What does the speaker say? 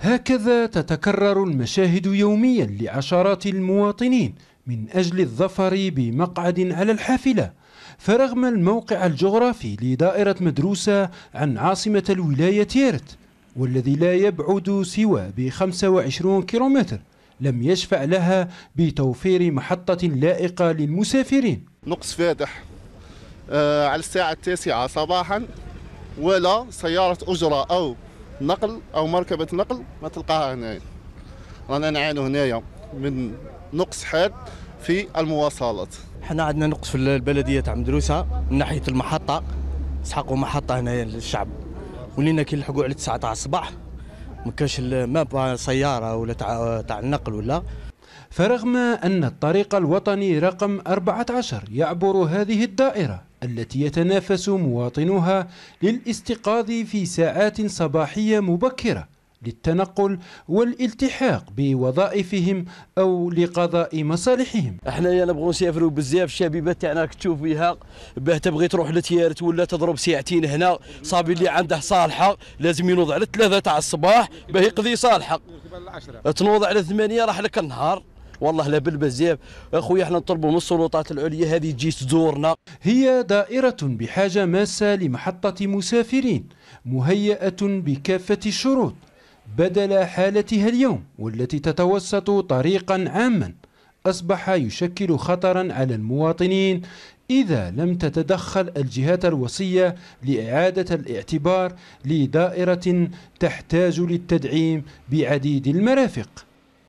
هكذا تتكرر المشاهد يوميا لعشرات المواطنين من أجل الظفر بمقعد على الحافلة فرغم الموقع الجغرافي لدائرة مدروسة عن عاصمة الولاية يرت والذي لا يبعد سوى ب 25 كيلومتر لم يشفع لها بتوفير محطة لائقة للمسافرين نقص فادح آه على الساعة التاسعة صباحا ولا سيارة أجرة أو نقل او مركبه نقل ما تلقاها هنا رانا نعانوا هنايا من نقص حاد في المواصلات حنا عندنا نقص في البلديه تاع مدروسه من ناحيه المحطه سحقوا محطه هنايا للشعب ولينا كي نلحقوا على 9 تاع الصباح ما كاش ما سياره ولا تاع تاع النقل ولا فرغم أن الطريق الوطني رقم 14 يعبر هذه الدائرة التي يتنافس مواطنوها للاستيقاظ في ساعات صباحية مبكرة للتنقل والالتحاق بوظائفهم او لقضاء مصالحهم. احنا نبغوا نسافروا بزاف الشبيبه تاعنا تشوف فيها باه تبغي تروح لتيارت ولا تضرب ساعتين هنا صابي اللي عنده صالحه لازم ينوض على الثلاثه تاع الصباح باه يقضي صالحه. تنوض على الثمانيه راح لك النهار. والله لا بال بزاف اخويا احنا نطلبوا من السلطات العليا هذه تجي تزورنا هي دائره بحاجه ماسه لمحطه مسافرين مهيئه بكافه الشروط بدل حالتها اليوم والتي تتوسط طريقا عاما أصبح يشكل خطرا على المواطنين إذا لم تتدخل الجهات الوصية لإعادة الاعتبار لدائرة تحتاج للتدعيم بعديد المرافق